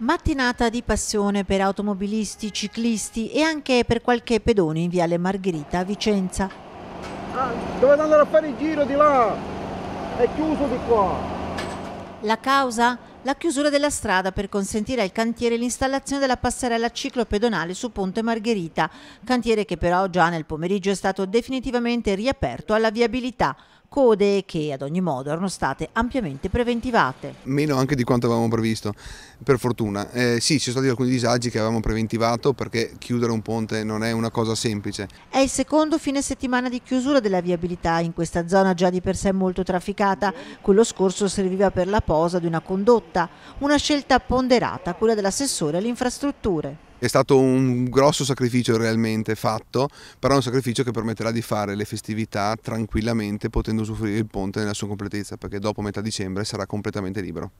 Mattinata di passione per automobilisti, ciclisti e anche per qualche pedone in Viale Margherita a Vicenza. Ah, dovete andare a fare il giro di là, è chiuso di qua. La causa? La chiusura della strada per consentire al cantiere l'installazione della passerella ciclopedonale su Ponte Margherita, cantiere che però già nel pomeriggio è stato definitivamente riaperto alla viabilità code che ad ogni modo erano state ampiamente preventivate. Meno anche di quanto avevamo previsto, per fortuna. Eh, sì, ci sono stati alcuni disagi che avevamo preventivato perché chiudere un ponte non è una cosa semplice. È il secondo fine settimana di chiusura della viabilità in questa zona già di per sé molto trafficata. Quello scorso serviva per la posa di una condotta, una scelta ponderata, quella dell'assessore alle infrastrutture. È stato un grosso sacrificio realmente fatto, però è un sacrificio che permetterà di fare le festività tranquillamente potendo usufruire il ponte nella sua completezza, perché dopo metà dicembre sarà completamente libero.